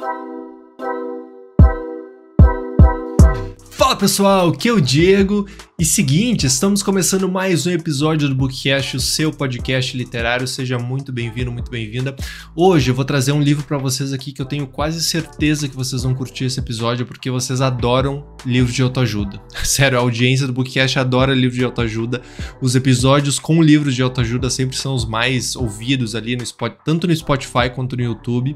Bye. Fala pessoal, aqui é o Diego e seguinte, estamos começando mais um episódio do Bookcast, o seu podcast literário. Seja muito bem-vindo, muito bem-vinda. Hoje eu vou trazer um livro para vocês aqui que eu tenho quase certeza que vocês vão curtir esse episódio porque vocês adoram livros de autoajuda. Sério, a audiência do Bookcast adora livros de autoajuda. Os episódios com livros de autoajuda sempre são os mais ouvidos ali no Spotify, tanto no Spotify quanto no YouTube.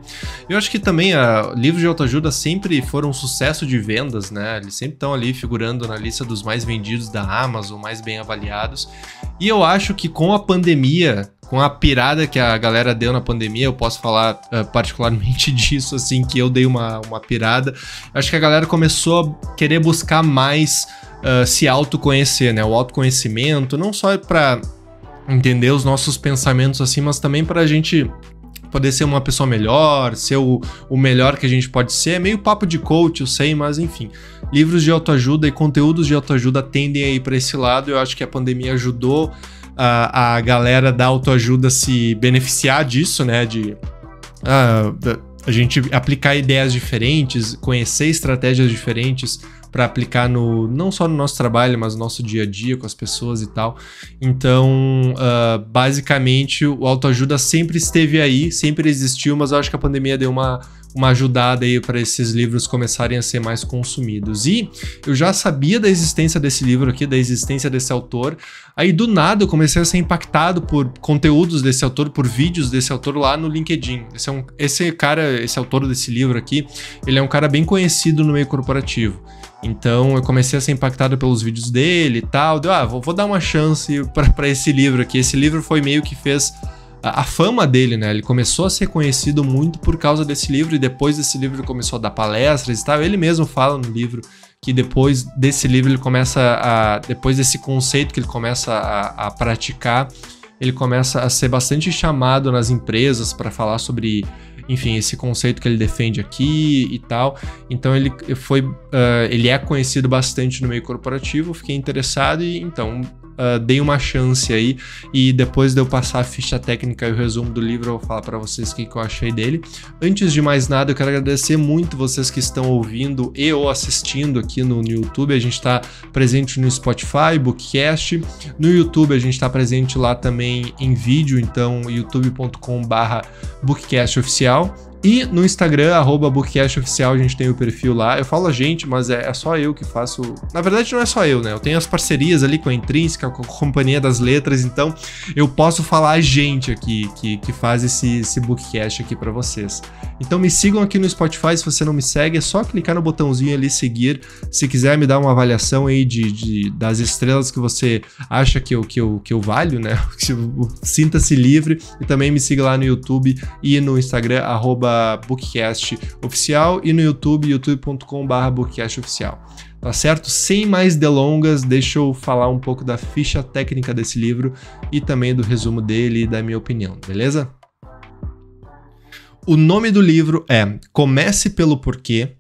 Eu acho que também a ah, livros de autoajuda sempre foram um sucesso de vendas, né? Eles sempre estão ali figurando na lista dos mais vendidos da Amazon, mais bem avaliados. E eu acho que com a pandemia, com a pirada que a galera deu na pandemia, eu posso falar uh, particularmente disso, assim, que eu dei uma, uma pirada. Acho que a galera começou a querer buscar mais uh, se autoconhecer, né? O autoconhecimento, não só para entender os nossos pensamentos assim, mas também para a gente poder ser uma pessoa melhor, ser o, o melhor que a gente pode ser. É meio papo de coach, eu sei, mas enfim. Livros de autoajuda e conteúdos de autoajuda tendem a ir para esse lado. Eu acho que a pandemia ajudou a, a galera da autoajuda se beneficiar disso, né? De. Uh, a gente aplicar ideias diferentes, conhecer estratégias diferentes, para aplicar no não só no nosso trabalho, mas no nosso dia a dia com as pessoas e tal. Então, uh, basicamente, o autoajuda sempre esteve aí, sempre existiu, mas eu acho que a pandemia deu uma uma ajudada aí para esses livros começarem a ser mais consumidos. E eu já sabia da existência desse livro aqui, da existência desse autor. Aí do nada eu comecei a ser impactado por conteúdos desse autor, por vídeos desse autor lá no LinkedIn. Esse, é um, esse cara, esse autor desse livro aqui, ele é um cara bem conhecido no meio corporativo. Então eu comecei a ser impactado pelos vídeos dele e tal. Deu, ah, vou, vou dar uma chance para esse livro aqui. Esse livro foi meio que fez a, a, fama dele, né? Ele começou a ser conhecido muito por causa desse livro e depois desse livro ele começou a dar palestras e tal. Ele mesmo fala no livro que depois desse livro ele começa a. Depois desse conceito que ele começa a, a praticar, ele começa a ser bastante chamado nas empresas para falar sobre enfim, esse conceito que ele defende aqui e tal. Então ele foi, uh, ele é conhecido bastante no meio corporativo, fiquei interessado e então uh, deem uma chance aí. E depois de eu passar a ficha técnica e o resumo do livro, eu vou falar para vocês o que, que eu achei dele. Antes de mais nada, eu quero agradecer muito vocês que estão ouvindo e ou assistindo aqui no, no YouTube. A gente está presente no Spotify, Bookcast. No YouTube, a gente está presente lá também em vídeo, então youtube.com/barra bookcast oficial. E no Instagram, arroba Oficial, a gente tem o perfil lá. Eu falo a gente, mas é, é, só eu que faço. Na verdade, não é só eu, né? Eu tenho as parcerias ali com a Intrínseca, com a Companhia das Letras, então eu posso falar a gente aqui que, que faz esse, esse bookcast aqui para vocês. Então me sigam aqui no Spotify, se você não me segue, é só clicar no botãozinho ali seguir. Se quiser me dar uma avaliação aí de, de das estrelas que você acha que eu, que eu, que eu valho, né? Sinta-se livre e também me siga lá no YouTube e no Instagram, arroba bookcast oficial e no YouTube, youtube.com.br bookcast oficial. Tá certo? Sem mais delongas, deixa eu falar um pouco da ficha técnica desse livro e também do resumo dele e da minha opinião, beleza? O nome do livro é Comece pelo Porquê.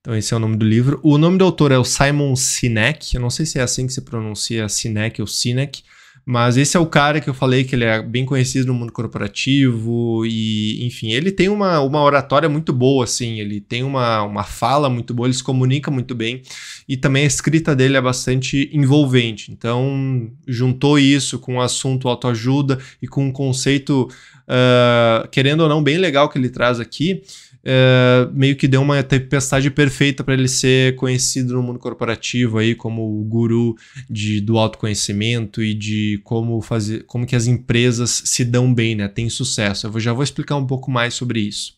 Então, esse é o nome do livro. O nome do autor é o Simon Sinek. Eu não sei se é assim que se pronuncia Sinek ou Sinek. Mas esse é o cara que eu falei que ele é bem conhecido no mundo corporativo e, enfim, ele tem uma, uma oratória muito boa, assim, ele tem uma, uma fala muito boa, ele se comunica muito bem e também a escrita dele é bastante envolvente. Então, juntou isso com o assunto autoajuda e com um conceito, uh, querendo ou não, bem legal que ele traz aqui, é, meio que deu uma tempestade perfeita para ele ser conhecido no mundo corporativo aí como o guru de, do autoconhecimento e de como fazer, como que as empresas se dão bem, né? Tem sucesso. Eu já vou explicar um pouco mais sobre isso.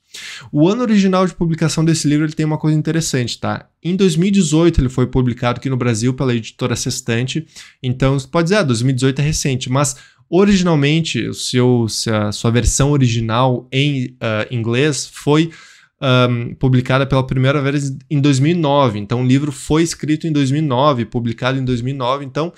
O ano original de publicação desse livro ele tem uma coisa interessante, tá? Em 2018 ele foi publicado aqui no Brasil pela editora Sextante, então você pode dizer, ah, 2018 é recente, mas originalmente o seu, se a sua versão original em uh, inglês foi um, publicada pela primeira vez em 2009. Então, o livro foi escrito em 2009, publicado em 2009. Então,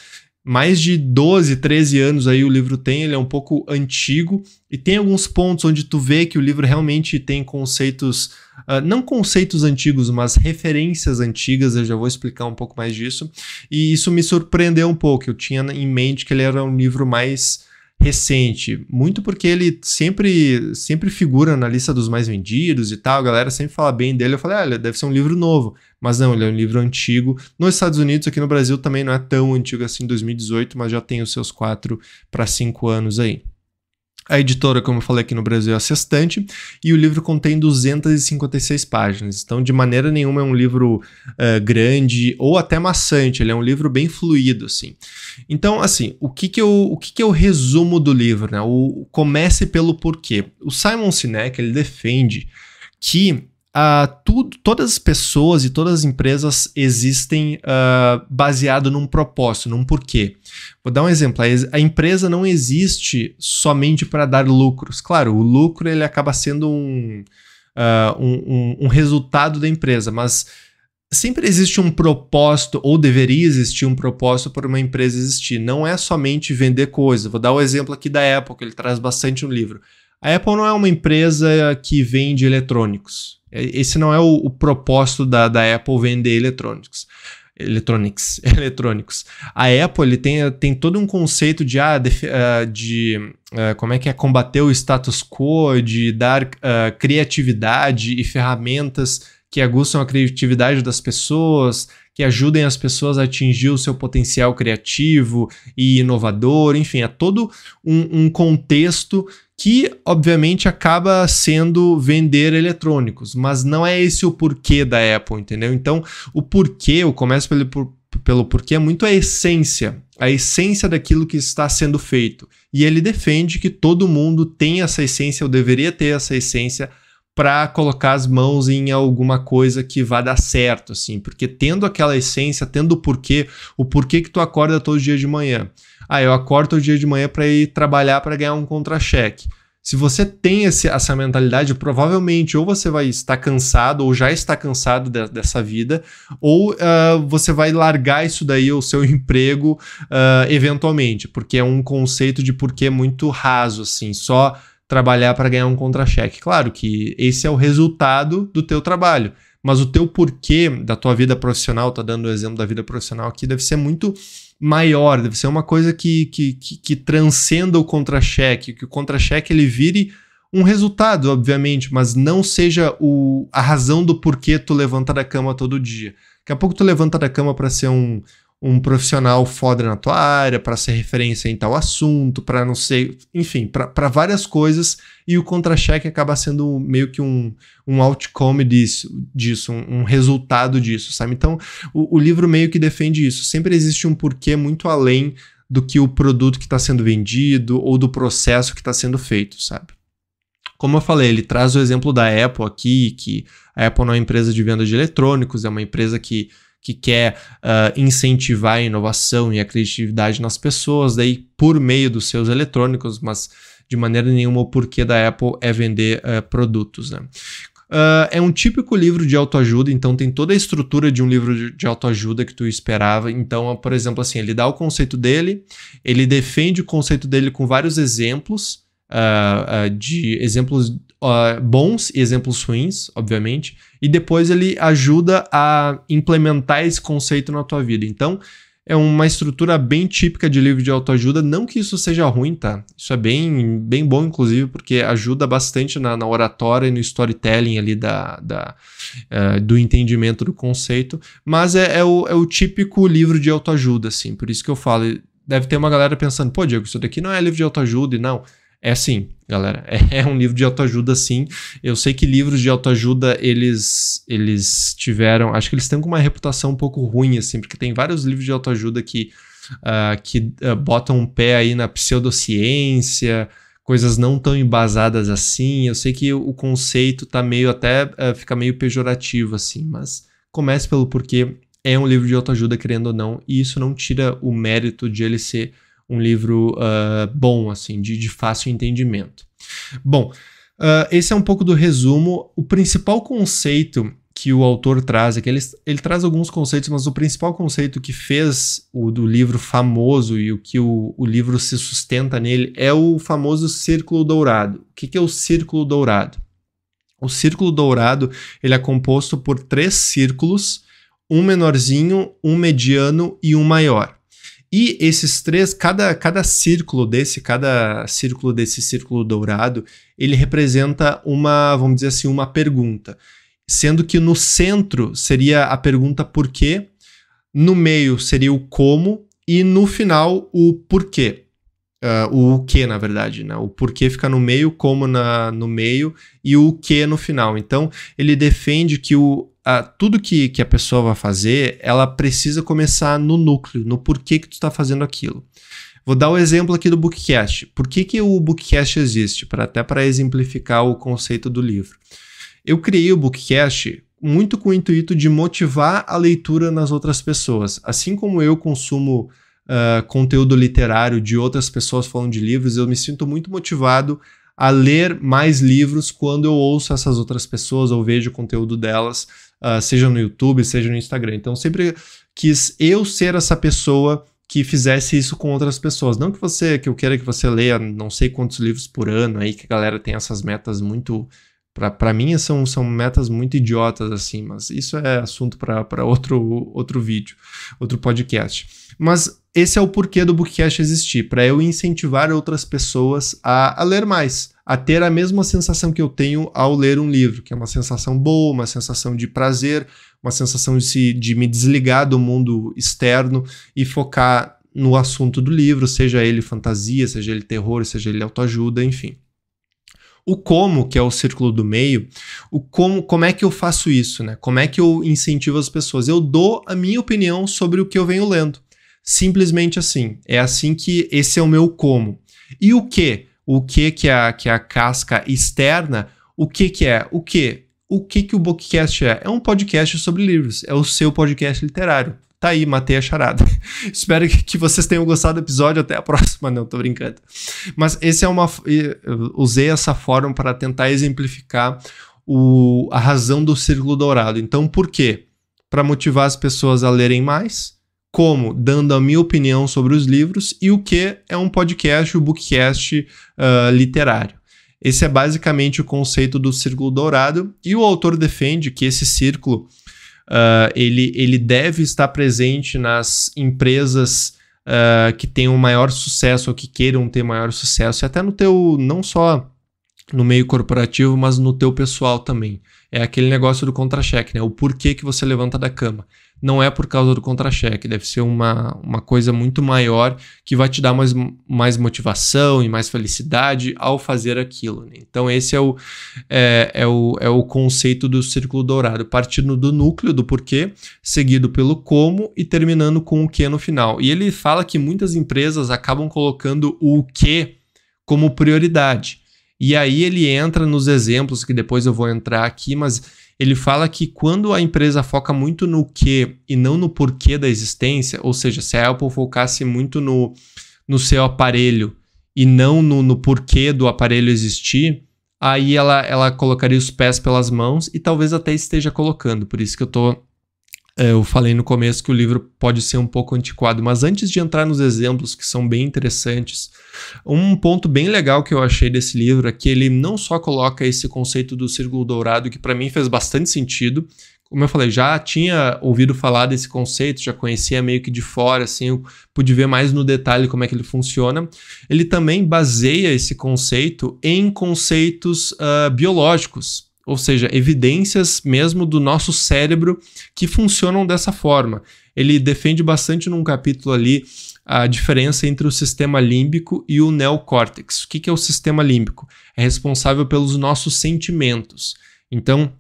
mais de 12, 13 anos aí o livro tem, ele é um pouco antigo e tem alguns pontos onde tu vê que o livro realmente tem conceitos, uh, não conceitos antigos, mas referências antigas, eu já vou explicar um pouco mais disso. E isso me surpreendeu um pouco, eu tinha em mente que ele era um livro mais recente, muito porque ele sempre sempre figura na lista dos mais vendidos e tal, a galera sempre fala bem dele, eu falei, ah, deve ser um livro novo, mas não, ele é um livro antigo, nos Estados Unidos, aqui no Brasil também não é tão antigo assim, 2018, mas já tem os seus quatro para cinco anos aí. A editora, como eu falei aqui no Brasil, é a Sextante, e o livro contém 256 páginas. Então, de maneira nenhuma é um livro uh, grande ou até maçante, ele é um livro bem fluido, assim. Então, assim, o que que eu, o que que eu resumo do livro, né? O, comece pelo porquê. O Simon Sinek, ele defende que Uh, tudo, todas as pessoas e todas as empresas existem uh, baseado num propósito, num porquê. Vou dar um exemplo. A, empresa não existe somente para dar lucros. Claro, o lucro ele acaba sendo um, uh, um, um, um resultado da empresa, mas sempre existe um propósito, ou deveria existir um propósito para uma empresa existir. Não é somente vender coisa. Vou dar o um exemplo aqui da Apple, que ele traz bastante no livro. A Apple não é uma empresa que vende eletrônicos. É, esse não é o, o propósito da, da Apple vender eletrônicos. Electronics, eletrônicos. A Apple ele tem, tem todo um conceito de, ah, ah de, de ah, como é que é combater o status quo, de dar uh, criatividade e ferramentas que aguçam a criatividade das pessoas, que ajudem as pessoas a atingir o seu potencial criativo e inovador, enfim, é todo um, um contexto que obviamente acaba sendo vender eletrônicos, mas não é esse o porquê da Apple, entendeu? Então, o porquê, eu começo pelo, pelo porquê, é muito a essência, a essência daquilo que está sendo feito. E ele defende que todo mundo tem essa essência, ou deveria ter essa essência para colocar as mãos em alguma coisa que vá dar certo, assim, porque tendo aquela essência, tendo o porquê, o porquê que tu acorda todos os dias de manhã, ah, eu acordo o dia de manhã para ir trabalhar para ganhar um contra-cheque. Se você tem esse, essa mentalidade, provavelmente ou você vai estar cansado ou já está cansado de, dessa vida, ou uh, você vai largar isso daí, o seu emprego, uh, eventualmente, porque é um conceito de porquê muito raso, assim, só trabalhar para ganhar um contra-cheque. Claro que esse é o resultado do teu trabalho, mas o teu porquê da tua vida profissional, tá dando o exemplo da vida profissional aqui, deve ser muito maior, deve ser uma coisa que, que, que, que transcenda o contra-cheque, que o contra-cheque ele vire um resultado, obviamente, mas não seja o, a razão do porquê tu levanta da cama todo dia. Daqui a pouco tu levanta da cama para ser um, um profissional foda na tua área, para ser referência em tal assunto, para não sei, enfim, para várias coisas, e o contra-cheque acaba sendo meio que um, um outcome disso, disso um, um resultado disso, sabe? Então, o, o, livro meio que defende isso. Sempre existe um porquê muito além do que o produto que está sendo vendido ou do processo que está sendo feito, sabe? Como eu falei, ele traz o exemplo da Apple aqui, que a Apple não é uma empresa de venda de eletrônicos, é uma empresa que que quer uh, incentivar a inovação e a criatividade nas pessoas, daí por meio dos seus eletrônicos, mas de maneira nenhuma o porquê da Apple é vender uh, produtos. Né? Uh, é um típico livro de autoajuda, então tem toda a estrutura de um livro de, autoajuda que tu esperava. Então, por exemplo, assim, ele dá o conceito dele, ele defende o conceito dele com vários exemplos uh, uh, de exemplos uh, bons e exemplos ruins, obviamente, e depois ele ajuda a implementar esse conceito na tua vida. Então, é uma estrutura bem típica de livro de autoajuda. Não que isso seja ruim, tá? Isso é bem, bem bom, inclusive, porque ajuda bastante na, na oratória e no storytelling ali da, da uh, do entendimento do conceito. Mas é, é, o, é o típico livro de autoajuda, assim. Por isso que eu falo. Deve ter uma galera pensando, pô, Diego, isso daqui não é livro de autoajuda e não. É sim, galera. É um livro de autoajuda, sim. Eu sei que livros de autoajuda, eles eles tiveram. Acho que eles têm uma reputação um pouco ruim, assim, porque tem vários livros de autoajuda que, uh, que uh, botam um pé aí na pseudociência, coisas não tão embasadas assim. Eu sei que o conceito tá meio até. Uh, fica meio pejorativo, assim, mas comece pelo porquê. É um livro de autoajuda, querendo ou não, e isso não tira o mérito de ele ser um livro uh, bom, assim, de, de fácil entendimento. Bom, uh, esse é um pouco do resumo. O principal conceito que o autor traz, é que ele, ele traz alguns conceitos, mas o principal conceito que fez o do livro famoso e o que o, o livro se sustenta nele é o famoso círculo dourado. O que, que é o círculo dourado? O círculo dourado ele é composto por três círculos, um menorzinho, um mediano e um maior. E esses três, cada, cada círculo desse, cada círculo desse círculo dourado, ele representa uma, vamos dizer assim, uma pergunta. Sendo que no centro seria a pergunta por quê, no meio seria o como e no final o porquê. Uh, o que, na verdade, né? O porquê fica no meio, como na, no meio e o que no final. Então, ele defende que o, a, tudo que, que a pessoa vai fazer, ela precisa começar no núcleo, no porquê que tu está fazendo aquilo. Vou dar o um exemplo aqui do Bookcast. Por que, que o Bookcast existe? Pra, até para exemplificar o conceito do livro. Eu criei o Bookcast muito com o intuito de motivar a leitura nas outras pessoas. Assim como eu consumo uh, conteúdo literário de outras pessoas falando de livros, eu me sinto muito motivado a ler mais livros quando eu ouço essas outras pessoas ou vejo o conteúdo delas uh, seja no YouTube, seja no Instagram. Então, sempre quis eu ser essa pessoa que fizesse isso com outras pessoas. Não que você, que eu queira que você leia não sei quantos livros por ano aí, que a galera tem essas metas muito. para mim, são, são metas muito idiotas, assim, mas isso é assunto para outro, outro vídeo, outro podcast. Mas esse é o porquê do Bookcast existir, para eu incentivar outras pessoas a, a ler mais a ter a mesma sensação que eu tenho ao ler um livro, que é uma sensação boa, uma sensação de prazer, uma sensação de, se, de me desligar do mundo externo e focar no assunto do livro, seja ele fantasia, seja ele terror, seja ele autoajuda, enfim. O como, que é o círculo do meio, o como, como é que eu faço isso, né? Como é que eu incentivo as pessoas? Eu dou a minha opinião sobre o que eu venho lendo. Simplesmente assim. É assim que esse é o meu como. E o que? o que que é, que é a casca externa, o que que é, o que, o que que o Bookcast é? É um podcast sobre livros, é o seu podcast literário. Tá aí, matei a charada. Espero que vocês tenham gostado do episódio. Até a próxima. Não, tô brincando. Mas esse é uma. usei essa forma para tentar exemplificar o, a razão do círculo dourado. Então, por quê? Para motivar as pessoas a lerem mais, como dando a minha opinião sobre os livros e o que é um podcast, o um bookcast uh, literário. Esse é basicamente o conceito do círculo dourado e o autor defende que esse círculo uh, ele, ele deve estar presente nas empresas uh, que tenham maior sucesso ou que queiram ter maior sucesso e até no teu não só no meio corporativo, mas no teu pessoal também. É aquele negócio do contra-cheque, né? O porquê que você levanta da cama não é por causa do contra-cheque, deve ser uma, uma coisa muito maior que vai te dar mais, mais motivação e mais felicidade ao fazer aquilo. Né? Então, esse é o, é, é, o, é o conceito do círculo dourado, partindo do núcleo, do porquê, seguido pelo como e terminando com o que no final. E ele fala que muitas empresas acabam colocando o que como prioridade. E aí ele entra nos exemplos que depois eu vou entrar aqui, mas ele fala que quando a empresa foca muito no que e não no porquê da existência, ou seja, se a Apple focasse muito no, no seu aparelho e não no, no porquê do aparelho existir, aí ela, ela colocaria os pés pelas mãos e talvez até esteja colocando. Por isso que eu estou é, eu falei no começo que o livro pode ser um pouco antiquado, mas antes de entrar nos exemplos que são bem interessantes, um ponto bem legal que eu achei desse livro é que ele não só coloca esse conceito do círculo dourado, que para mim fez bastante sentido, como eu falei, já tinha ouvido falar desse conceito, já conhecia meio que de fora, assim, eu pude ver mais no detalhe como é que ele funciona. Ele também baseia esse conceito em conceitos uh, biológicos ou seja, evidências mesmo do nosso cérebro que funcionam dessa forma. Ele defende bastante num capítulo ali a diferença entre o sistema límbico e o neocórtex. O que é o sistema límbico? É responsável pelos nossos sentimentos. Então,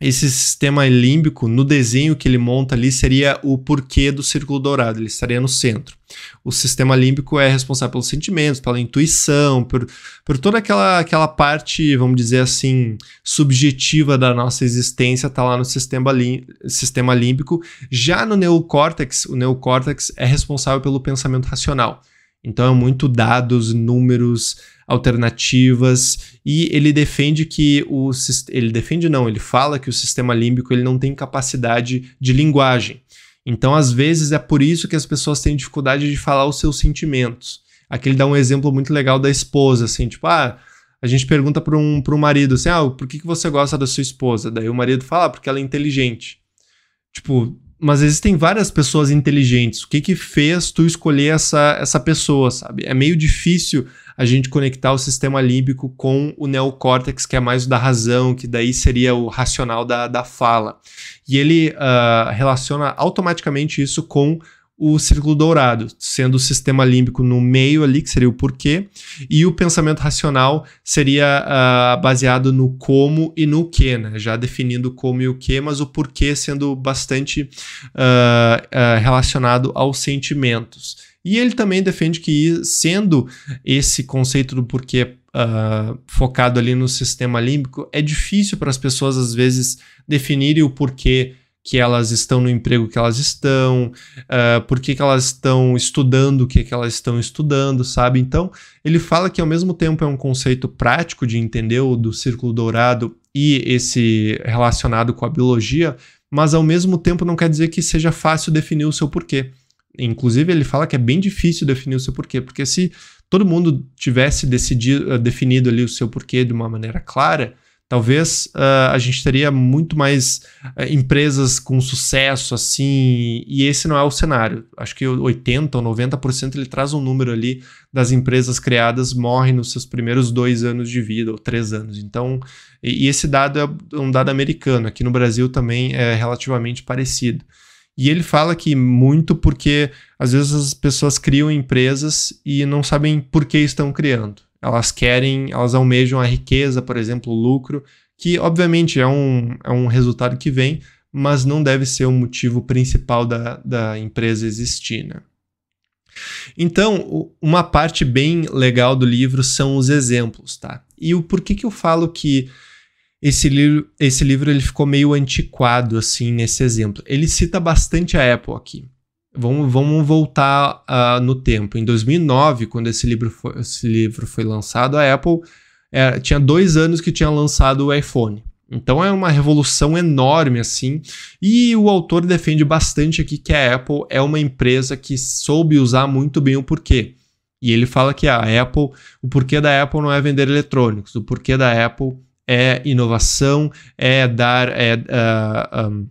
esse sistema límbico, no desenho que ele monta ali, seria o porquê do círculo dourado, ele estaria no centro. O sistema límbico é responsável pelos sentimentos, pela intuição, por, por toda aquela, aquela parte, vamos dizer assim, subjetiva da nossa existência, está lá no sistema, lim, sistema límbico. Já no neocórtex, o neocórtex é responsável pelo pensamento racional. Então é muito dados, números, alternativas e ele defende que o ele defende não, ele fala que o sistema límbico ele não tem capacidade de linguagem. Então às vezes é por isso que as pessoas têm dificuldade de falar os seus sentimentos. Aqui ele dá um exemplo muito legal da esposa, assim, tipo, ah, a gente pergunta para um, um marido assim, ah, por que, que você gosta da sua esposa? Daí o marido fala, ah, porque ela é inteligente. Tipo, mas existem várias pessoas inteligentes. O que que fez tu escolher essa, essa pessoa, sabe? É meio difícil a gente conectar o sistema límbico com o neocórtex, que é mais o da razão, que daí seria o racional da, da fala. E ele uh, relaciona automaticamente isso com o círculo dourado, sendo o sistema límbico no meio ali, que seria o porquê, e o pensamento racional seria uh, baseado no como e no que, né? já definindo como e o que, mas o porquê sendo bastante uh, uh, relacionado aos sentimentos. E ele também defende que, sendo esse conceito do porquê Uh, focado ali no sistema límbico, é difícil para as pessoas, às vezes, definirem o porquê que elas estão no emprego que elas estão, uh, por que, elas estão estudando o que, que elas estão estudando, sabe? Então, ele fala que ao mesmo tempo é um conceito prático de entender o do círculo dourado e esse relacionado com a biologia, mas ao mesmo tempo não quer dizer que seja fácil definir o seu porquê. Inclusive, ele fala que é bem difícil definir o seu porquê, porque se todo mundo tivesse decidido, ah, definido ali o seu porquê de uma maneira clara, Talvez uh, a gente teria muito mais uh, empresas com sucesso, assim, e esse não é o cenário. Acho que 80% ou 90% ele traz um número ali das empresas criadas morrem nos seus primeiros dois anos de vida, ou três anos. Então, e, e esse dado é um dado americano, aqui no Brasil também é relativamente parecido. E ele fala que muito porque às vezes as pessoas criam empresas e não sabem por que estão criando elas querem, elas almejam a riqueza, por exemplo, o lucro, que obviamente é um, é um resultado que vem, mas não deve ser o motivo principal da, da empresa existir. Né? Então, uma parte bem legal do livro são os exemplos, tá? E o porquê que eu falo que esse livro, esse livro ele ficou meio antiquado assim nesse exemplo. Ele cita bastante a Apple aqui. Vamos, vamos voltar uh, no tempo. Em 2009, quando esse livro foi, esse livro foi lançado, a Apple é, tinha dois anos que tinha lançado o iPhone. Então é uma revolução enorme assim, e o autor defende bastante aqui que a Apple é uma empresa que soube usar muito bem o porquê. E ele fala que ah, a Apple, o porquê da Apple não é vender eletrônicos, o porquê da Apple é inovação, é dar é, uh, ah, um,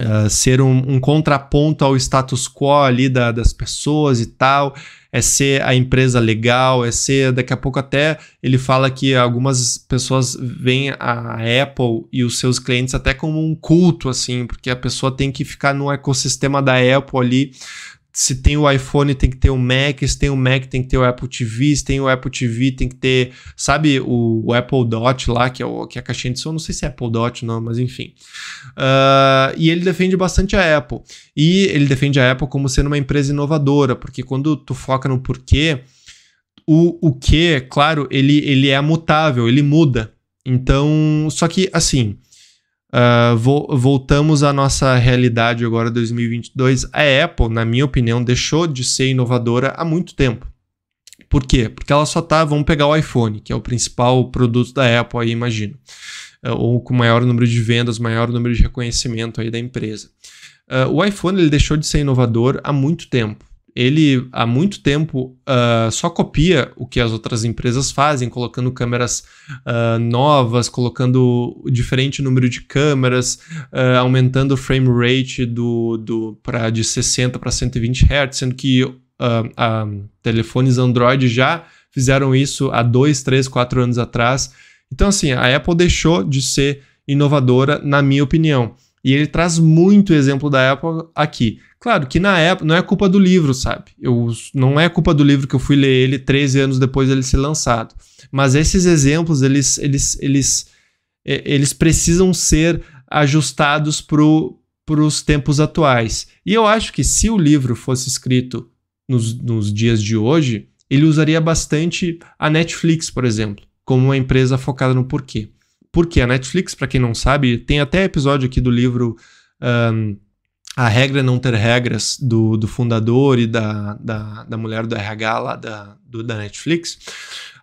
Uh, ser um, um, contraponto ao status quo ali da, das pessoas e tal, é ser a empresa legal, é ser. Daqui a pouco, até ele fala que algumas pessoas veem a Apple e os seus clientes até como um culto, assim, porque a pessoa tem que ficar no ecossistema da Apple ali se tem o iPhone tem que ter o Mac, se tem o Mac tem que ter o Apple TV, se tem o Apple TV tem que ter, sabe, o, o Apple Dot lá, que é, o, que é a caixinha de som, não sei se é Apple Dot não, mas enfim. Uh, e ele defende bastante a Apple. E ele defende a Apple como sendo uma empresa inovadora, porque quando tu foca no porquê, o, o que, claro, ele, ele é mutável, ele muda. Então, só que assim... Uh, vo voltamos à nossa realidade agora 2022. A Apple, na minha opinião, deixou de ser inovadora há muito tempo. Por quê? Porque ela só tá, vamos pegar o iPhone, que é o principal produto da Apple aí, imagino. Uh, ou com maior número de vendas, maior número de reconhecimento aí da empresa. Uh, o iPhone ele deixou de ser inovador há muito tempo ele há muito tempo uh, só copia o que as outras empresas fazem, colocando câmeras uh, novas, colocando diferente número de câmeras, uh, aumentando o frame rate do, do pra, de 60 para 120 Hz, sendo que telefones Android já fizeram isso há 2, 3, 4 anos atrás. Então, assim, a Apple deixou de ser inovadora, na minha opinião. E ele traz muito exemplo da Apple aqui. Claro que na época não é culpa do livro, sabe? Eu, não é culpa do livro que eu fui ler ele 13 anos depois dele ser lançado. Mas esses exemplos, eles, eles, eles, eles precisam ser ajustados para os tempos atuais. E eu acho que se o livro fosse escrito nos, nos dias de hoje, ele usaria bastante a Netflix, por exemplo, como uma empresa focada no porquê. Porque a Netflix, para quem não sabe, tem até episódio aqui do livro um, A Regra Não Ter Regras, do, do fundador e da, da, da, mulher do RH lá da, do, da Netflix.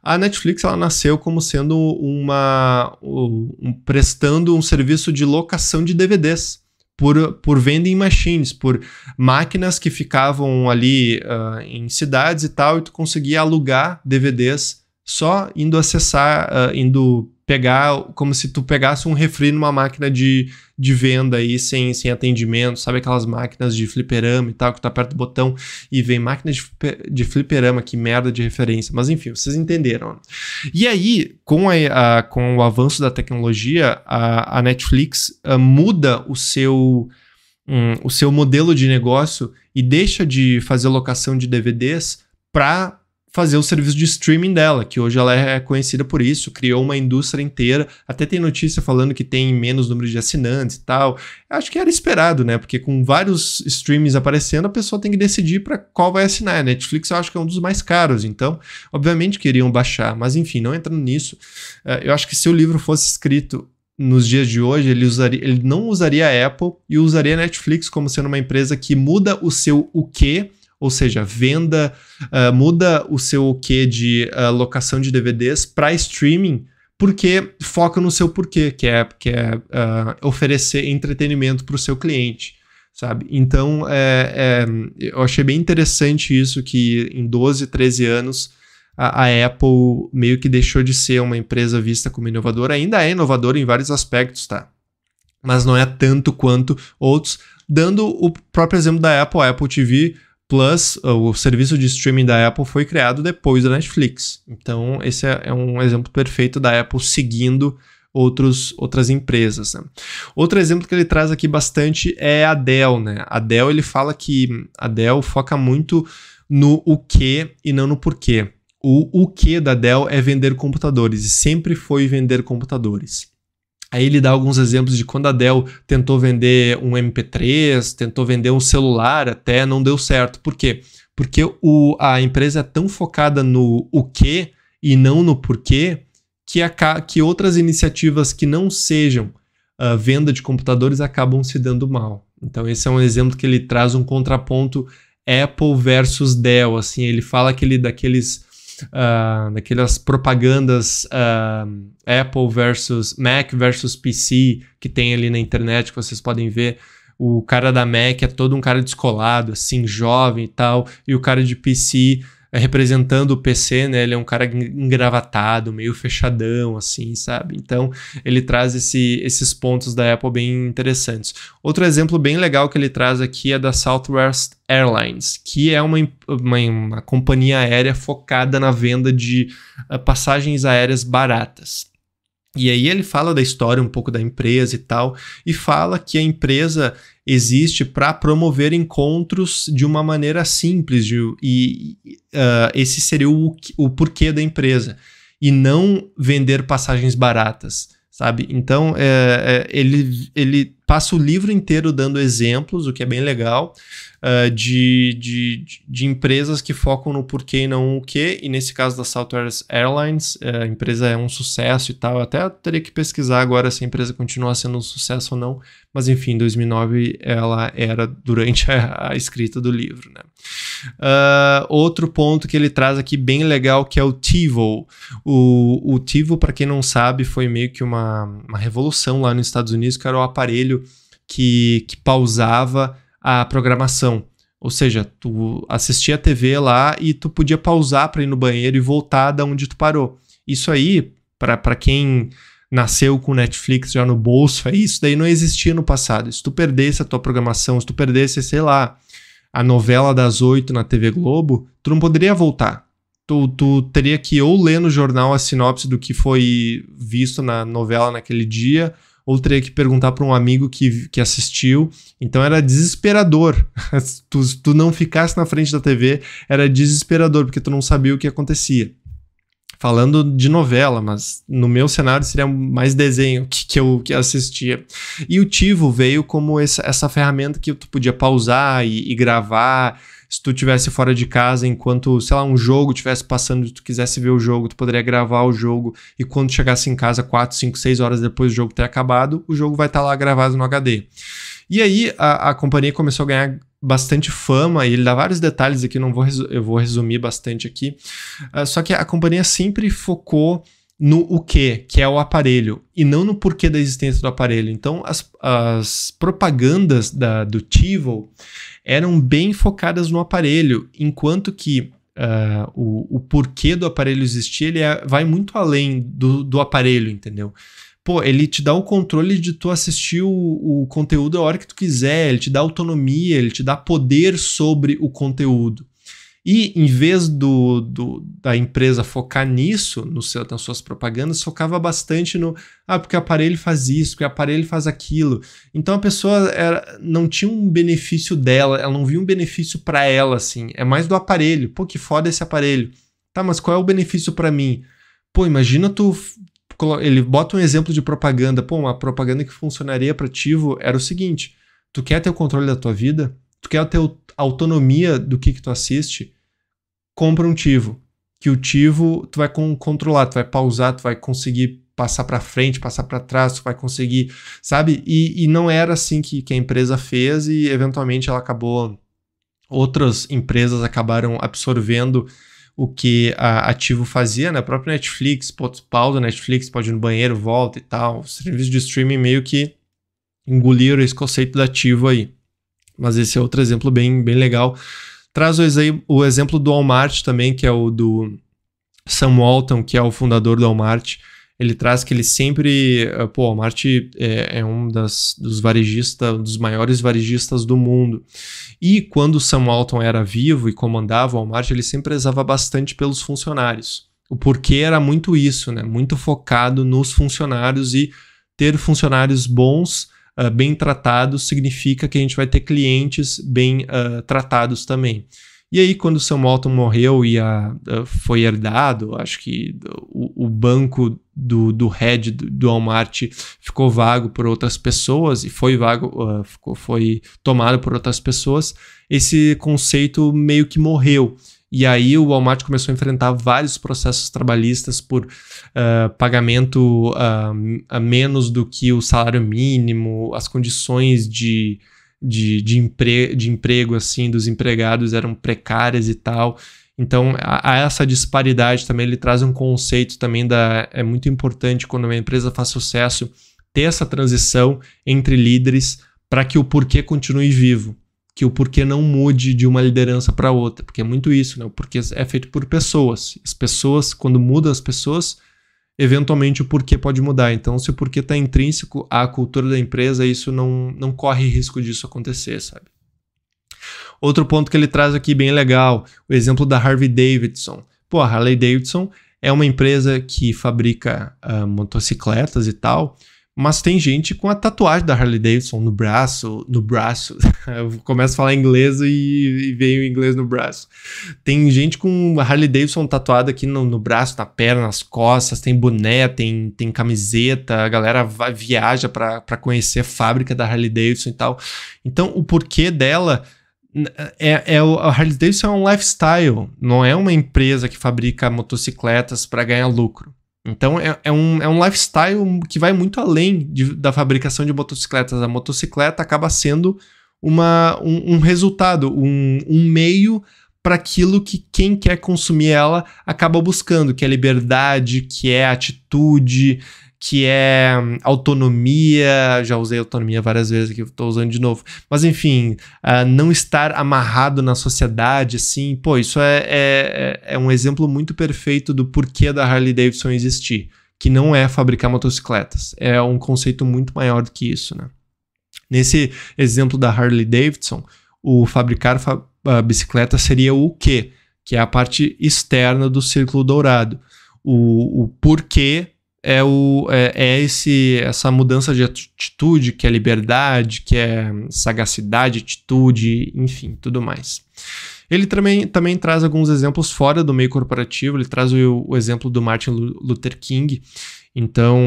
A Netflix ela nasceu como sendo uma. Um, prestando um serviço de locação de DVDs por, por vending machines, por máquinas que ficavam ali uh, em cidades e tal, e tu conseguia alugar DVDs só indo acessar, uh, indo pegar como se tu pegasse um refri numa máquina de, de venda aí sem, sem atendimento, sabe aquelas máquinas de fliperama e tal, que tu aperta o botão e vem máquina de, de fliperama, que merda de referência, mas enfim, vocês entenderam. Né? E aí, com, a, a com o avanço da tecnologia, a, a Netflix a, ah, muda o seu... Um, o seu modelo de negócio e deixa de fazer locação de DVDs para fazer o serviço de streaming dela, que hoje ela é, é conhecida por isso, criou uma indústria inteira. Até tem notícia falando que tem menos número de assinantes e tal. Acho que era esperado, né? Porque com vários streams aparecendo, a pessoa tem que decidir para qual vai assinar. A Netflix eu acho que é um dos mais caros, então, obviamente queriam baixar, mas enfim, não entrando nisso. É, eu acho que se o livro fosse escrito nos dias de hoje, ele, usaria, ele não usaria a Apple e usaria a Netflix como sendo uma empresa que muda o seu o quê ou seja, venda, uh, muda o seu quê de uh, locação de DVDs para streaming, porque foca no seu porquê, que é, que é uh, oferecer entretenimento para o seu cliente, sabe? Então, é, é, eu achei bem interessante isso, que em 12, 13 anos, a, a, Apple meio que deixou de ser uma empresa vista como inovadora. Ainda é inovadora em vários aspectos, tá? Mas não é tanto quanto outros. Dando o próprio exemplo da Apple, a Apple TV Plus, o serviço de streaming da Apple foi criado depois da Netflix. Então, esse é, é um exemplo perfeito da Apple seguindo outros, outras empresas. Né? Outro exemplo que ele traz aqui bastante é a Dell. Né? A Dell ele fala que a Dell foca muito no o que e não no porquê. O o que da Dell é vender computadores e sempre foi vender computadores. Aí ele dá alguns exemplos de quando a Dell tentou vender um MP3, tentou vender um celular, até não deu certo. Por quê? Porque o, a empresa é tão focada no o que e não no porquê que, a, que outras iniciativas que não sejam a ah, venda de computadores acabam se dando mal. Então esse é um exemplo que ele traz um contraponto Apple versus Dell, assim, ele fala aquele daqueles uh, daquelas propagandas uh, Apple versus Mac versus PC que tem ali na internet que vocês podem ver. O cara da Mac é todo um cara descolado, assim, jovem e tal, e o cara de PC é, representando o PC, né? Ele é um cara engravatado, meio fechadão, assim, sabe? Então, ele traz esse, esses pontos da Apple bem interessantes. Outro exemplo bem legal que ele traz aqui é da Southwest Airlines, que é uma, uma, uma companhia aérea focada na venda de uh, passagens aéreas baratas. E aí ele fala da história um pouco da empresa e tal, e fala que a empresa existe para promover encontros de uma maneira simples, de, e uh, esse seria o, o porquê da empresa, e não vender passagens baratas, sabe? Então é, é, ele, ele passa o livro inteiro dando exemplos, o que é bem legal, uh, de, de, de, empresas que focam no porquê e não o quê. E nesse caso da Southwest Airlines, eh, a empresa é um sucesso e tal. até teria que pesquisar agora se a empresa continua sendo um sucesso ou não. Mas enfim, em 2009 ela era durante a, a escrita do livro. Né? Uh, outro ponto que ele traz aqui bem legal que é o TiVo. O, o TiVo, para quem não sabe, foi meio que uma, uma revolução lá nos Estados Unidos, que era o aparelho que, que pausava a programação. Ou seja, tu assistia a TV lá e tu podia pausar para ir no banheiro e voltar da onde tu parou. Isso aí, para quem nasceu com Netflix já no bolso, isso daí não existia no passado. Se tu perdesse a tua programação, se tu perdesse, sei lá, a novela das oito na TV Globo, tu não poderia voltar. Tu, tu teria que ou ler no jornal a sinopse do que foi visto na novela naquele dia, ou teria que perguntar para um amigo que, que assistiu. Então era desesperador. se tu, tu não ficasse na frente da TV, era desesperador, porque tu não sabia o que acontecia falando de novela, mas no meu cenário seria mais desenho que, que eu que assistia. E o Tivo veio como essa, essa ferramenta que tu podia pausar e, e gravar se tu tivesse fora de casa, enquanto, sei lá, um jogo estivesse passando e tu quisesse ver o jogo, tu poderia gravar o jogo e quando chegasse em casa 4, 5, 6 horas depois do jogo ter acabado, o jogo vai estar tá lá gravado no HD. E aí a, a companhia começou a ganhar bastante fama e ele dá vários detalhes aqui, não vou eu vou resumir bastante aqui. Uh, só que a companhia sempre focou no o que, que é o aparelho, e não no porquê da existência do aparelho. Então, as, as propagandas da, do Tivo, eram bem focadas no aparelho, enquanto que uh, o, o, porquê do aparelho existir ele é, vai muito além do, do aparelho, entendeu? pô, ele te dá o controle de tu assistir o, o, conteúdo a hora que tu quiser, ele te dá autonomia, ele te dá poder sobre o conteúdo. E em vez do, do, da empresa focar nisso, no seu, nas suas propagandas, focava bastante no ah, porque o aparelho faz isso, porque o aparelho faz aquilo. Então a pessoa era, não tinha um benefício dela, ela não via um benefício para ela assim. É mais do aparelho. Pô, que foda esse aparelho. Tá, mas qual é o benefício para mim? Pô, imagina tu ele bota um exemplo de propaganda. Pô, uma propaganda que funcionaria para tivo era o seguinte: tu quer ter o controle da tua vida? Tu quer ter autonomia do que que tu assiste? compra um tivo, que o tivo tu vai controlar, tu vai pausar, tu vai conseguir passar para frente, passar para trás, tu vai conseguir, sabe? E, e não era assim que, que a empresa fez e eventualmente ela acabou, outras empresas acabaram absorvendo o que a Ativo fazia, né? O próprio Netflix, pausa Netflix, pode ir no banheiro, volta e tal. Os serviços de streaming meio que engoliram esse conceito da Ativo aí. Mas esse é outro exemplo bem, bem legal Traz o, o exemplo do Walmart também, que é o do Sam Walton, que é o fundador do Walmart. Ele traz que ele sempre. Eh, pô, o Walmart é, é um das, dos varejistas, dos maiores varejistas do mundo. E quando o Sam Walton era vivo e comandava o Walmart, ele sempre prezava bastante pelos funcionários. O porquê era muito isso, né? Muito focado nos funcionários e ter funcionários bons uh, bem tratados, significa que a gente vai ter clientes bem uh, tratados também. E aí, quando o Sam Walton morreu e a, ah, foi herdado, acho que o, o banco do, do head do, do Walmart ficou vago por outras pessoas e foi vago, uh, ficou, foi tomado por outras pessoas, esse conceito meio que morreu. E aí o Walmart começou a enfrentar vários processos trabalhistas por uh, pagamento uh, a menos do que o salário mínimo, as condições de, de, de, empre de emprego assim dos empregados eram precárias e tal. Então, a, a, essa disparidade também ele traz um conceito também da é muito importante quando uma empresa faz sucesso ter essa transição entre líderes para que o porquê continue vivo, que o porquê não mude de uma liderança para outra, porque é muito isso, né? O porquê é feito por pessoas. As pessoas, quando mudam as pessoas, eventualmente o porquê pode mudar. Então, se o porquê está intrínseco à cultura da empresa, isso não, não corre risco disso acontecer, sabe? Outro ponto que ele traz aqui bem legal, o exemplo da Harley Davidson. Pô, a Harley Davidson é uma empresa que fabrica uh, motocicletas e tal, mas tem gente com a tatuagem da Harley Davidson no braço, no braço. Eu começo a falar inglês e, e veio inglês no braço. Tem gente com a Harley Davidson tatuada aqui no, no, braço, na perna, nas costas, tem boné, tem, tem camiseta, a galera vai, viaja para conhecer a fábrica da Harley Davidson e tal. Então, o porquê dela é, é, é a Harley Davidson é um lifestyle, não é uma empresa que fabrica motocicletas para ganhar lucro. Então é, é, um, é um lifestyle que vai muito além de, da fabricação de motocicletas. A motocicleta acaba sendo uma, um, um resultado, um, um meio para aquilo que quem quer consumir ela acaba buscando, que é liberdade, que é atitude, que é hum, autonomia, já usei autonomia várias vezes aqui, estou usando de novo, mas enfim, uh, não estar amarrado na sociedade, assim, pô, isso é, é, é, é um exemplo muito perfeito do porquê da Harley Davidson existir, que não é fabricar motocicletas, é um conceito muito maior do que isso, né? Nesse exemplo da Harley Davidson, o fabricar fa ah, bicicleta seria o quê? Que é a parte externa do círculo dourado. O, o porquê é, o, é, é, esse, essa mudança de atitude, que é liberdade, que é sagacidade, atitude, enfim, tudo mais. Ele também, também traz alguns exemplos fora do meio corporativo, ele traz o, o exemplo do Martin Luther King, então,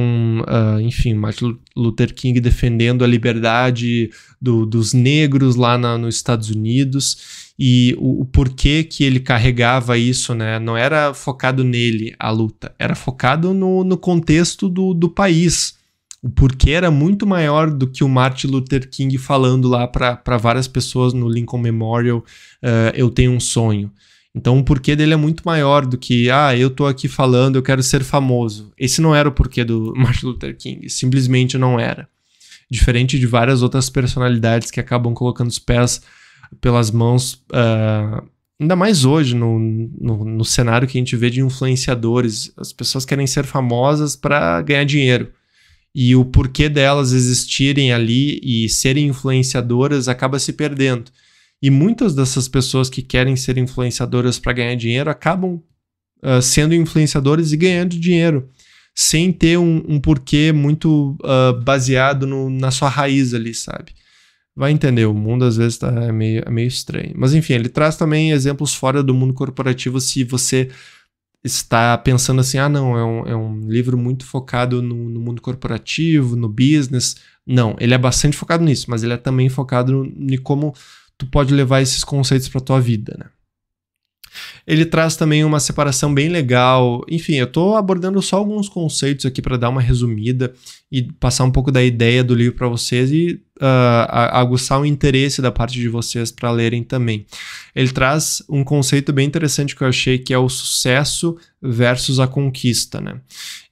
uh, enfim, Martin Luther King defendendo a liberdade do, dos negros lá na, nos Estados Unidos e o, o, porquê que ele carregava isso, né? Não era focado nele a luta, era focado no, no contexto do, do país o porquê era muito maior do que o Martin Luther King falando lá para várias pessoas no Lincoln Memorial: uh, Eu tenho um sonho. Então o porquê dele é muito maior do que, ah, eu tô aqui falando, eu quero ser famoso. Esse não era o porquê do Martin Luther King, simplesmente não era. Diferente de várias outras personalidades que acabam colocando os pés pelas mãos, uh, ainda mais hoje, no, no, no, cenário que a gente vê de influenciadores. As pessoas querem ser famosas para ganhar dinheiro. E o porquê delas existirem ali e serem influenciadoras acaba se perdendo. E muitas dessas pessoas que querem ser influenciadoras para ganhar dinheiro acabam uh, sendo influenciadores e ganhando dinheiro, sem ter um, um porquê muito uh, baseado no, na sua raiz ali, sabe? Vai entender, o mundo às vezes tá, é, meio, é meio estranho. Mas enfim, ele traz também exemplos fora do mundo corporativo se você está pensando assim: ah, não, é um, é um livro muito focado no, no, mundo corporativo, no business. Não, ele é bastante focado nisso, mas ele é também focado em como tu pode levar esses conceitos para tua vida, né? Ele traz também uma separação bem legal. Enfim, eu estou abordando só alguns conceitos aqui para dar uma resumida e passar um pouco da ideia do livro para vocês e uh, aguçar o interesse da parte de vocês para lerem também. Ele traz um conceito bem interessante que eu achei que é o sucesso versus a conquista, né?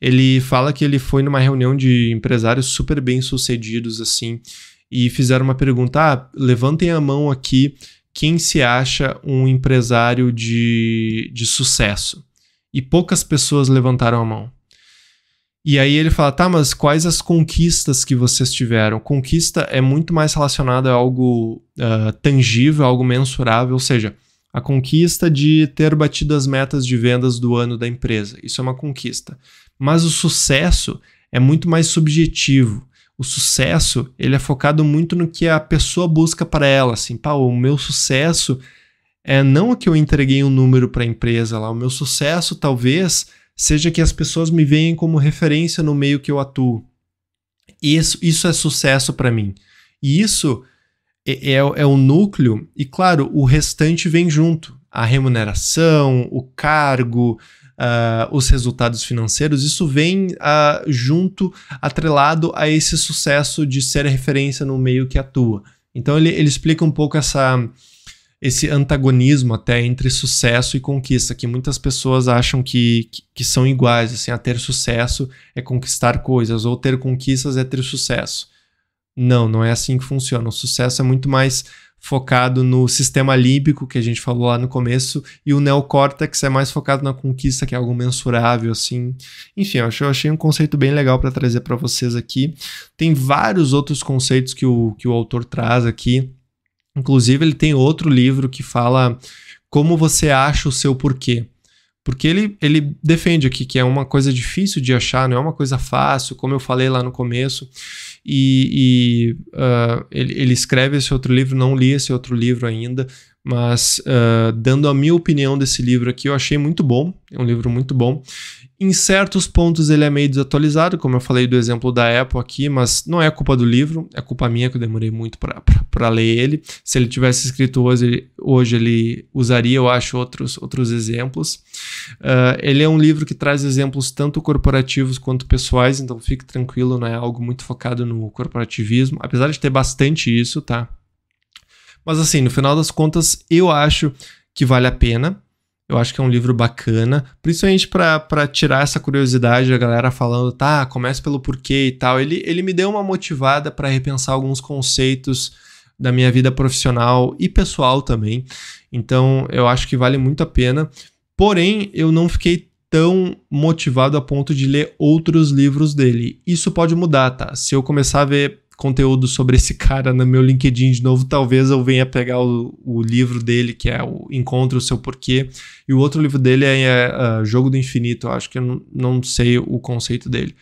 Ele fala que ele foi numa reunião de empresários super bem sucedidos assim e fizeram uma pergunta: ah, levantem a mão aqui quem se acha um empresário de, de sucesso. E poucas pessoas levantaram a mão. E aí ele fala: tá, mas quais as conquistas que vocês tiveram? Conquista é muito mais relacionada a algo uh, tangível, algo mensurável, ou seja, a conquista de ter batido as metas de vendas do ano da empresa. Isso é uma conquista. Mas o sucesso é muito mais subjetivo o sucesso, ele é focado muito no que a pessoa busca para ela, assim, pá, o meu sucesso é não que eu entreguei um número para a empresa lá, o meu sucesso talvez seja que as pessoas me veem como referência no meio que eu atuo. Isso, isso é sucesso para mim. E isso é, é, é o núcleo, e claro, o restante vem junto. A remuneração, o cargo, uh, os resultados financeiros, isso vem uh, junto, atrelado a esse sucesso de ser referência no meio que atua. Então ele, ele explica um pouco essa, esse antagonismo até entre sucesso e conquista, que muitas pessoas acham que, que, que, são iguais, assim, a ter sucesso é conquistar coisas, ou ter conquistas é ter sucesso. Não, não é assim que funciona. O sucesso é muito mais focado no sistema límbico, que a gente falou lá no começo, e o neocórtex é mais focado na conquista, que é algo mensurável, assim. Enfim, eu achei, eu achei um conceito bem legal para trazer para vocês aqui. Tem vários outros conceitos que o, que o autor traz aqui. Inclusive, ele tem outro livro que fala como você acha o seu porquê. Porque ele, ele defende aqui que é uma coisa difícil de achar, não é uma coisa fácil, como eu falei lá no começo. E, e uh, ele, ele, escreve esse outro livro, não li esse outro livro ainda, mas uh, dando a minha opinião desse livro aqui, eu achei muito bom, é um livro muito bom. Em certos pontos ele é meio desatualizado, como eu falei do exemplo da Apple aqui, mas não é culpa do livro, é culpa minha que eu demorei muito para ler ele. Se ele tivesse escrito hoje, hoje ele usaria, eu acho, outros, outros exemplos. Uh, ele é um livro que traz exemplos tanto corporativos quanto pessoais, então fique tranquilo, não é algo muito focado no corporativismo, apesar de ter bastante isso, tá? Mas assim, no final das contas, eu acho que vale a pena. Eu acho que é um livro bacana, principalmente para tirar essa curiosidade da galera falando, tá, começa pelo porquê e tal. Ele, ele me deu uma motivada para repensar alguns conceitos da minha vida profissional e pessoal também. Então, eu acho que vale muito a pena. Porém, eu não fiquei tão motivado a ponto de ler outros livros dele. Isso pode mudar, tá? Se eu começar a ver conteúdo sobre esse cara no meu LinkedIn de novo, talvez eu venha pegar o, o livro dele, que é o Encontre o Seu Porquê, e o outro livro dele é, é, é Jogo do Infinito, eu acho que eu não, não sei o conceito dele.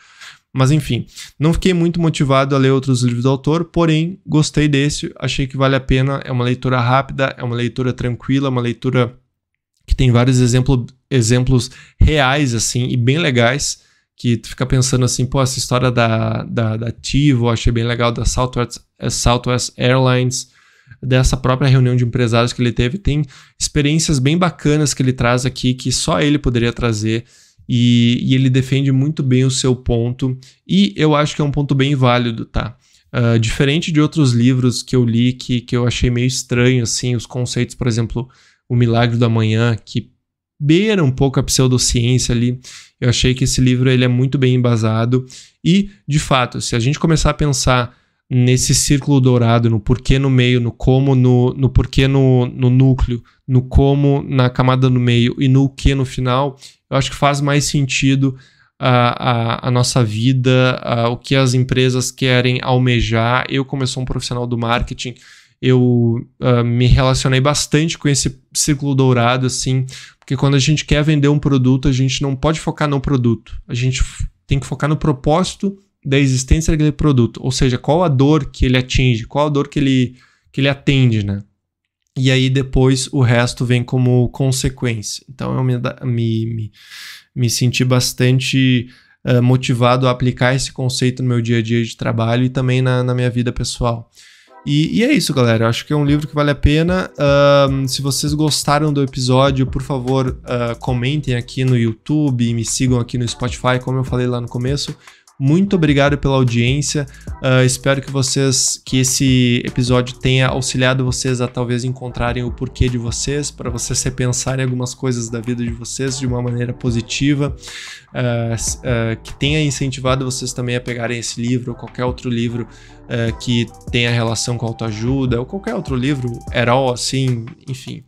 Mas enfim, não fiquei muito motivado a ler outros livros do autor, porém gostei desse, achei que vale a pena, é uma leitura rápida, é uma leitura tranquila, uma leitura que tem vários exemplo, exemplos reais assim e bem legais que tu fica pensando assim, pô, essa história da, da, da Tivo, achei bem legal, da Southwest, eh, Southwest Airlines, dessa própria reunião de empresários que ele teve, tem experiências bem bacanas que ele traz aqui, que só ele poderia trazer, e, e ele defende muito bem o seu ponto, e eu acho que é um ponto bem válido, tá? Uh, diferente de outros livros que eu li que, que eu achei meio estranho, assim, os conceitos, por exemplo, O Milagre da Manhã, que beira um pouco a pseudociência ali. Eu achei que esse livro ele é muito bem embasado e, de fato, se a gente começar a pensar nesse círculo dourado, no porquê no meio, no como, no, no porquê no, no núcleo, no como na camada no meio e no que no final, eu acho que faz mais sentido a, a, a nossa vida, a, o que as empresas querem almejar. Eu, como eu sou um profissional do marketing, eu uh, me relacionei bastante com esse círculo dourado, assim, porque quando a gente quer vender um produto, a gente não pode focar no produto, a gente tem que focar no propósito da existência daquele produto, ou seja, qual a dor que ele atinge, qual a dor que ele, que ele atende, né? E aí depois o resto vem como consequência. Então eu me, me, me, me senti bastante uh, motivado a aplicar esse conceito no meu dia a dia de trabalho e também na, na minha vida pessoal. E, e, é isso, galera. Eu acho que é um livro que vale a pena. se vocês gostaram do episódio, por favor, uh, comentem aqui no YouTube, me sigam aqui no Spotify, como eu falei lá no começo. Muito obrigado pela audiência. Uh, espero que vocês, que esse episódio tenha auxiliado vocês a talvez encontrarem o porquê de vocês, para vocês repensarem algumas coisas da vida de vocês de uma maneira positiva, uh, uh, que tenha incentivado vocês também a pegarem esse livro ou qualquer outro livro que tenha relação com autoajuda ou qualquer outro livro, herói, assim, enfim.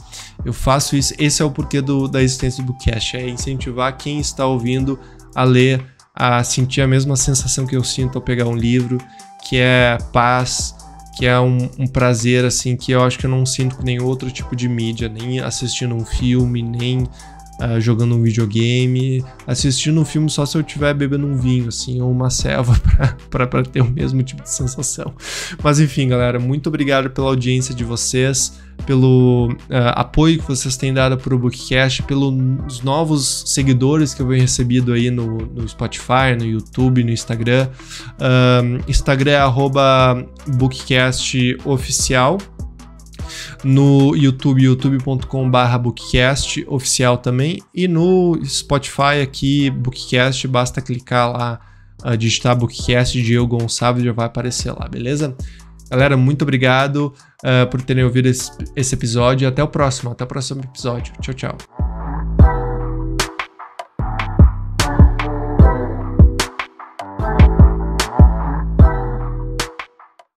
Eu faço isso. Esse é o porquê do, da existência do Bookcast, é incentivar quem está ouvindo a ler a sentir a mesma sensação que eu sinto ao pegar um livro, que é paz, que é um, um, prazer assim que eu acho que eu não sinto com nenhum outro tipo de mídia, nem assistindo um filme, nem uh, jogando um videogame, assistindo um filme só se eu estiver bebendo um vinho, assim, ou uma selva para ter o mesmo tipo de sensação. Mas enfim, galera, muito obrigado pela audiência de vocês pelo uh, apoio que vocês têm dado para o Bookcast, pelos novos seguidores que eu venho recebido aí no, no Spotify, no YouTube, no Instagram. Uh, Instagram é bookcastoficial. No YouTube, youtube.com.br bookcast oficial também. E no Spotify aqui, bookcast, basta clicar lá, uh, digitar bookcast Diego Gonçalves, já vai aparecer lá, beleza? Galera, muito obrigado uh, por terem ouvido esse, esse episódio. Até o próximo, até o próximo episódio. Tchau, tchau.